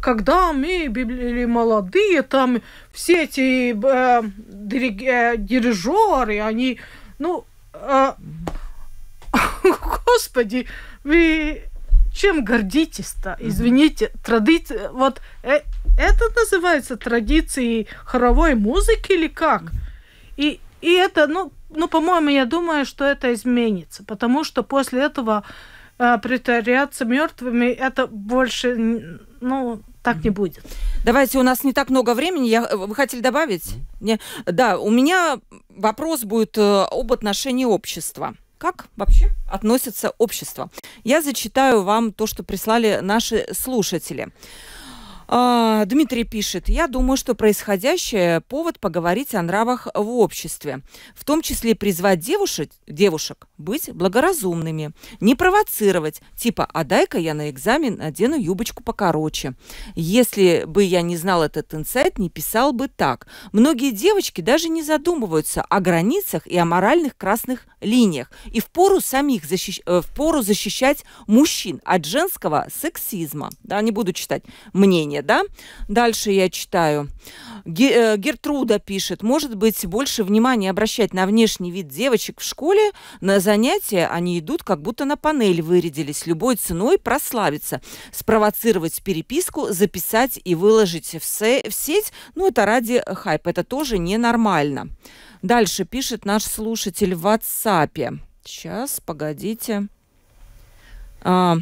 Speaker 1: когда мы были молодые, там все эти э, э дирижеры, они, ну, э, <laughs> господи, вы чем гордитесь-то? Извините, традиции вот э, это называется традиции хоровой музыки или как? И, и это, ну, ну, по-моему, я думаю, что это изменится, потому что после этого э, притворяться мертвыми это больше, ну, так не будет. Давайте, у нас не так много времени. Я, э, вы хотели добавить? Не, да, у меня
Speaker 2: вопрос будет э, об отношении общества. Как вообще относится общество? Я зачитаю вам то, что прислали наши слушатели. А, Дмитрий пишет, я думаю, что происходящее – повод поговорить о нравах в обществе, в том числе призвать девушек, девушек быть благоразумными, не провоцировать, типа «а дай-ка я на экзамен одену юбочку покороче». Если бы я не знал этот инсайт, не писал бы так. Многие девочки даже не задумываются о границах и о моральных красных линиях, и впору самих защищ... Э, впору защищать мужчин от женского сексизма. Да, не буду читать мнение поведение, да? Дальше я читаю. Э, Гертруда пишет, может быть, больше внимания обращать на внешний вид девочек в школе. На занятия они идут, как будто на панель вырядились. Любой ценой прославиться, спровоцировать переписку, записать и выложить в, в сеть. Ну, это ради хайпа. Это тоже ненормально. Дальше пишет наш слушатель в WhatsApp. Сейчас, погодите. А,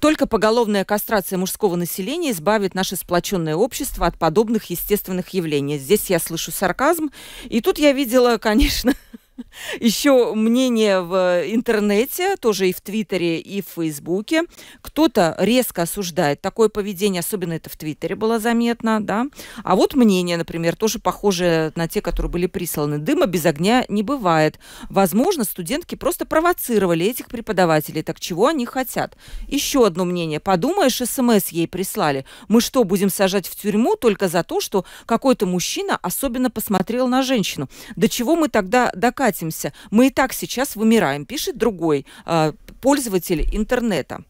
Speaker 2: только поголовная кастрация мужского населения избавит наше сплоченное общество от подобных естественных явлений. Здесь я слышу сарказм. И тут я видела, <laughs> конечно, <laughs> еще мнение в э, интернете, тоже и в Твиттере, и в Фейсбуке. Кто-то резко осуждает такое поведение, особенно это в Твиттере было заметно, да. А вот мнение, например, тоже похожее на те, которые были присланы. Дыма без огня не бывает. Возможно, студентки просто провоцировали этих преподавателей. Так чего они хотят? Еще одно мнение. Подумаешь, смс эм ей прислали. Мы что, будем сажать в тюрьму только за то, что какой-то мужчина особенно посмотрел на женщину? До чего мы тогда докажем? катимся. Мы и так сейчас вымираем, пишет другой э, пользователь интернета.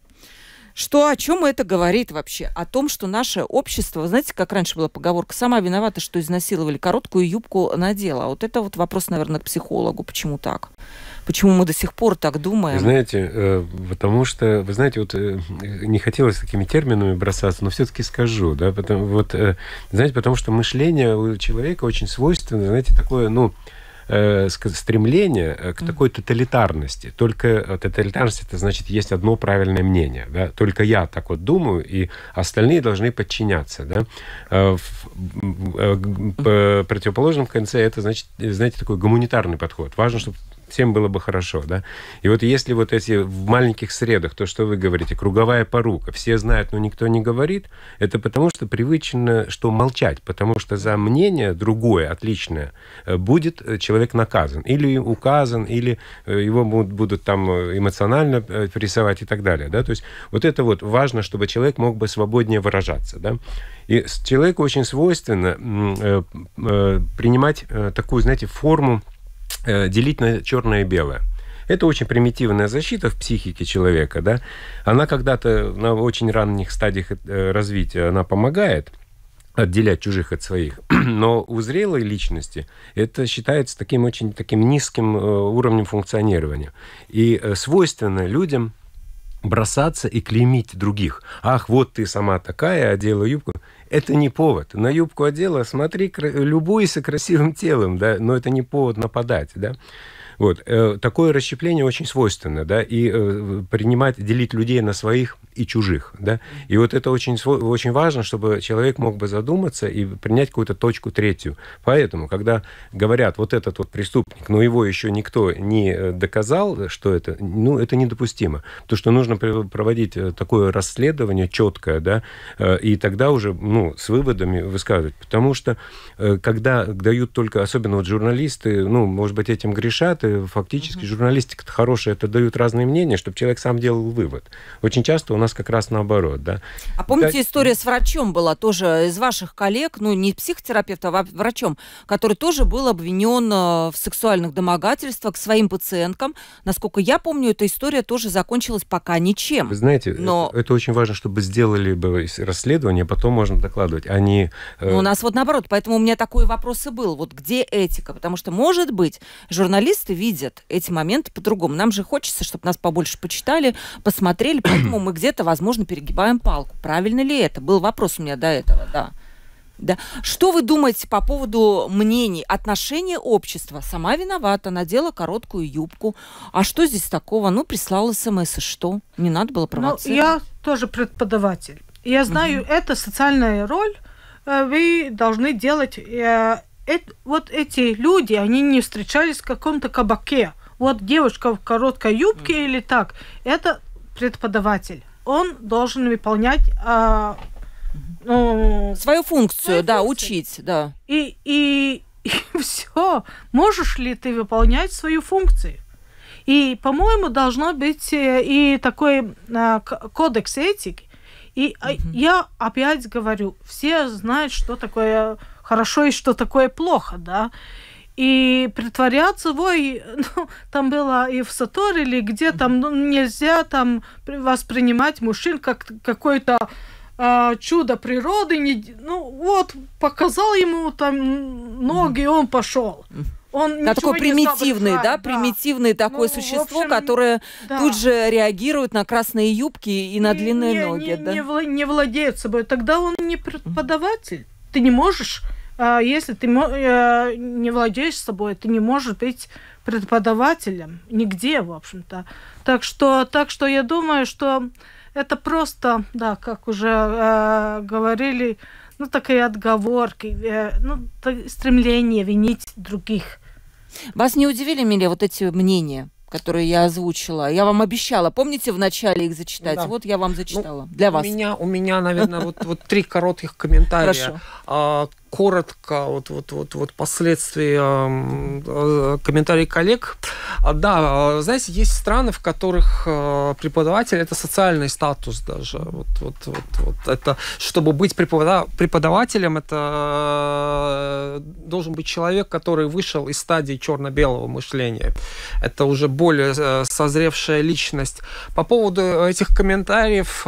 Speaker 2: Что, о чем это говорит вообще? О том, что наше общество, знаете, как раньше была поговорка, сама виновата, что изнасиловали, короткую юбку надела. вот это вот вопрос, наверное, к психологу, почему так? Почему мы до сих пор так думаем?
Speaker 3: Знаете, э, потому что, вы знаете, вот э, не хотелось такими терминами бросаться, но все-таки скажу, да, потому, вот, э, знаете, потому что мышление у человека очень свойственно, знаете, такое, ну, Э, стремление э, к такой тоталитарности. Только э, тоталитарность это значит есть одно правильное мнение, да? Только я так вот думаю, и остальные должны подчиняться, да? В, в, в, в противоположном конце это значит, знаете, такой гуманитарный подход. Важно, чтобы всем было бы хорошо, да? И вот если вот эти в маленьких средах, то, что вы говорите, круговая порука, все знают, но никто не говорит, это потому что привычно, что молчать, потому что за мнение другое, отличное, э, будет э, человек наказан, или указан, или э, его будут, будут там эмоционально прессовать и так далее, да? То есть вот это вот важно, чтобы человек мог бы свободнее выражаться, да? И человеку очень свойственно принимать такую, знаете, форму Э, делить на черное и белое. Это очень примитивная защита в психике человека, да. Она когда-то на очень ранних стадиях э, развития она помогает отделять чужих от своих. <clears throat> Но у зрелой личности это считается таким очень таким низким э, уровнем функционирования. И свойственно людям бросаться и клеймить других. Ах, вот ты сама такая, одела юбку это не повод. На юбку одела, смотри, любуйся красивым телом, да, но это не повод нападать, да. Вот. Э, такое расщепление очень свойственно, да, и э, принимать, делить людей на своих и чужих, да. И вот это очень, очень важно, чтобы человек мог бы задуматься и принять какую-то точку третью. Поэтому, когда говорят, вот этот вот преступник, но его еще никто не э, доказал, что это, ну, это недопустимо. То, что нужно проводить такое расследование четкое, да, и тогда уже, ну, с выводами высказывать. Потому что, когда дают только, особенно вот журналисты, ну, может быть, этим грешат, журналисты, фактически, угу. журналистика это хорошая, это дают разные мнения, чтобы человек сам делал вывод. Очень часто у нас как раз наоборот, да. А помните, да...
Speaker 2: история с врачом была тоже из ваших коллег, ну, не психотерапевта, а врачом, который тоже был обвинен э, в сексуальных домогательствах к своим пациенткам. Насколько я помню, эта история тоже закончилась пока
Speaker 3: ничем. Вы знаете, но... это, это очень важно, чтобы сделали бы расследование, а потом можно докладывать, а не... Э, ну, у нас
Speaker 2: вот наоборот, поэтому у меня такой вопрос и был, вот где этика? Потому что, может быть, журналисты видят эти моменты по-другому. Нам же хочется, чтобы нас побольше почитали, посмотрели, поэтому мы где-то, возможно, перегибаем палку. Правильно ли это? Был вопрос у меня до этого, да. Да. Что вы думаете по поводу мнений, отношения общества? Сама виновата, надела короткую юбку. А что здесь такого? Ну, прислала смс, и что? Не надо было ну, провоцировать. Ну, я
Speaker 1: тоже преподаватель. Я знаю, угу. это социальная роль. Э, вы должны делать э, это, вот эти люди, они не встречались в каком-то кабаке. Вот девушка в короткой юбке mm. или так, это преподаватель. Он должен выполнять э, ну, свою функцию, свою да, функцию. учить, да. И, и, <laughs> и все. Можешь ли ты выполнять свою функцию? И, по-моему, должно быть э, и такой э, кодекс этики. И Mm -hmm. я опять говорю, все знают, что такое хорошо и что такое плохо, да. И притворяться, ой, <laughs> ну, там было и в Сатор, или где там, ну, нельзя там воспринимать мужчин как какое то э, а, чудо природы. Не, ну, вот, показал ему там ноги, и он пошел. Он да, такой примитивный, не да, да,
Speaker 2: примитивный такое ну, существо, общем, которое
Speaker 1: да. тут же реагирует на красные юбки и на не, длинные не, ноги. Не, да? не владеет собой. Тогда он не преподаватель ты не можешь, а, если ты э, не владеешь собой, ты не можешь быть преподавателем нигде, в общем-то. Так что, так что я думаю, что это просто, да, как уже э, говорили, ну, такие отговорки, э, ну, стремление винить других.
Speaker 2: Вас не удивили, Миля, вот эти мнения? которые я озвучила. Я вам обещала, помните, вначале их зачитать? Да. Вот я вам ну, зачитала ну, для вас. У меня,
Speaker 4: у меня, наверное, вот, вот три коротких комментария коротко вот, вот, вот, вот последствия э, комментарий коллег. А, да, а, знаете, есть страны, в которых а, преподаватель это социальный статус даже. Вот, вот, вот, вот. Это, чтобы быть преподав преподавателем, это э, должен быть человек, который вышел из стадии черно-белого мышления. Это уже более э, созревшая личность. По поводу э, этих комментариев...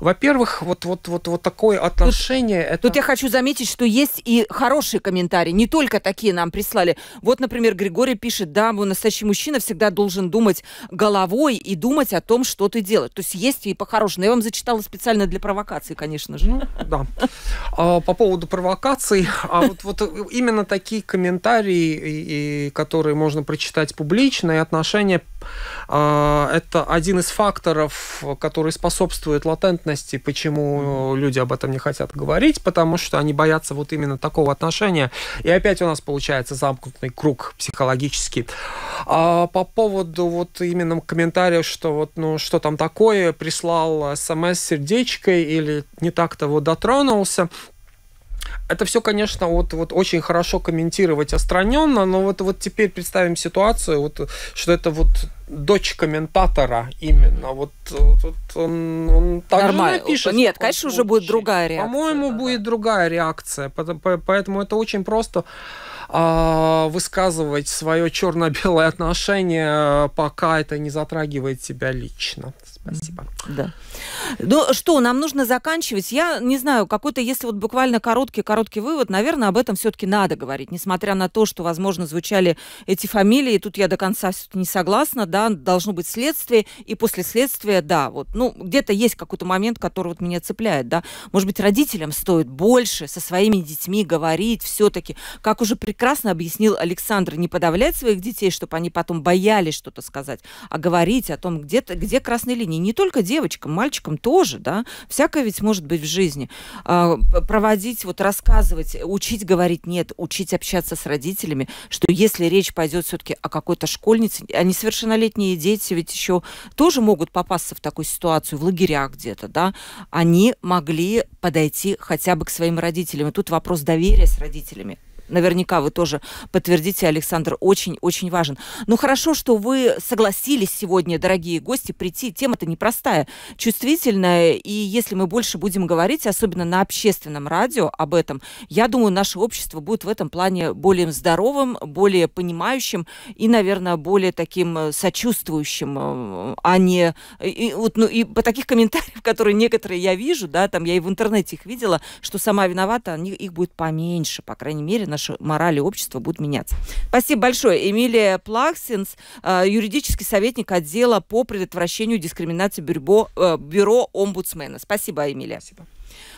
Speaker 4: Во-первых, вот, вот, вот, вот такое отношение...
Speaker 2: Тут, это... тут я хочу заметить, что есть и хорошие комментарии,
Speaker 4: не только такие нам прислали.
Speaker 2: Вот, например, Григорий пишет, да, настоящий мужчина всегда должен думать головой и думать о том, что ты делаешь. То есть есть и по-хорошему. Я вам зачитала специально для провокации, конечно же. Ну, да.
Speaker 4: А, по поводу провокаций, а вот, вот именно такие комментарии, которые можно прочитать публично, и отношения, а, это один из факторов, который способствует латентному грамотности, почему люди об этом не хотят говорить, потому что они боятся вот именно такого отношения. И опять у нас получается замкнутый круг психологический. А по поводу вот именно комментария, что вот, ну, что там такое, прислал смс сердечкой или не так-то вот дотронулся, это все, конечно, вот, вот очень хорошо комментировать остраненно, но вот, вот теперь представим ситуацию, вот, что это вот дочь комментатора именно. Вот, вот он, он так Нормально. же напишет. Нет, конечно, случае. уже будет другая реакция. По-моему, да. будет другая реакция. Поэтому это очень просто а, высказывать свое черно-белое отношение, э, пока это не затрагивает тебя лично. Спасибо. Да. Ну что, нам нужно заканчивать. Я не знаю,
Speaker 2: какой-то, если вот буквально короткий-короткий вывод, наверное, об этом все-таки надо говорить, несмотря на то, что, возможно, звучали эти фамилии. Тут я до конца не согласна, да, должно быть следствие, и после следствия, да, вот, ну, где-то есть какой-то момент, который вот меня цепляет, да. Может быть, родителям стоит больше со своими детьми говорить все-таки, как уже прекрасно объяснил Александр, не подавлять своих детей, чтобы они потом боялись что-то сказать, а говорить о том, где, -то, где красные линии. Не только девочкам, мальчикам девочкам тоже, да, всякое ведь может быть в жизни. А, проводить, вот рассказывать, учить говорить нет, учить общаться с родителями, что если речь пойдет все-таки о какой-то школьнице, а несовершеннолетние дети ведь еще тоже могут попасться в такую ситуацию, в лагерях где-то, да, они могли подойти хотя бы к своим родителям. И тут вопрос доверия с родителями наверняка вы тоже подтвердите, Александр, очень-очень важен. Ну хорошо, что вы согласились сегодня, дорогие гости, прийти. Тема-то непростая, чувствительная, и если мы больше будем говорить, особенно на общественном радио об этом, я думаю, наше общество будет в этом плане более здоровым, более понимающим и, наверное, более таким э, сочувствующим, э, а не... И, вот, ну, и по таких комментариев, <laughs> которые некоторые я вижу, да, там я и в интернете их видела, что сама виновата, они, их будет поменьше, по крайней мере, на наши морали общества будут меняться. Спасибо большое. Эмилия Плаксинс, э, юридический советник отдела по предотвращению дискриминации Бюро, э, Бюро омбудсмена. Спасибо, Эмилия. Спасибо.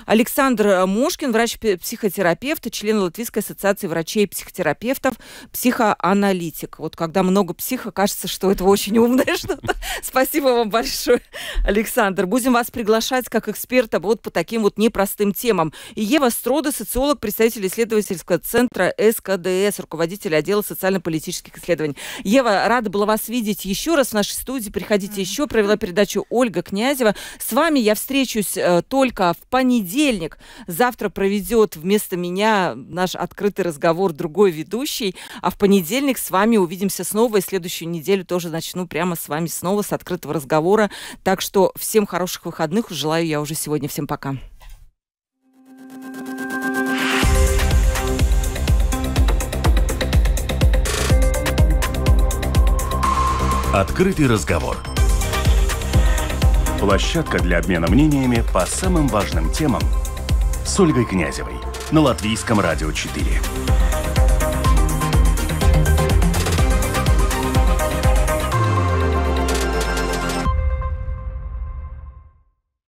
Speaker 2: Александр э, Мушкин, врач-психотерапевт и член Латвийской ассоциации врачей-психотерапевтов, психоаналитик. Вот когда много психа, кажется, что это очень умное <laughs> что-то. Спасибо вам большое, Александр. Будем вас приглашать как эксперта вот по таким вот непростым темам. И Ева Строда, социолог, представитель исследовательского центра СКДС, руководитель отдела социально-политических исследований. Ева, рада была вас видеть еще раз в нашей студии. Приходите еще. Провела передачу Ольга Князева. С вами я встречусь э, только в понедельник понедельник. Завтра проведет вместо меня наш открытый разговор другой ведущий. А в понедельник с вами увидимся снова. И следующую неделю тоже начну прямо с вами снова с открытого разговора. Так что всем хороших выходных. Желаю я уже сегодня. Всем пока.
Speaker 3: Открытый разговор. Площадка для обмена мнениями по самым важным темам с Ольгой Князевой на Латвийском радио 4.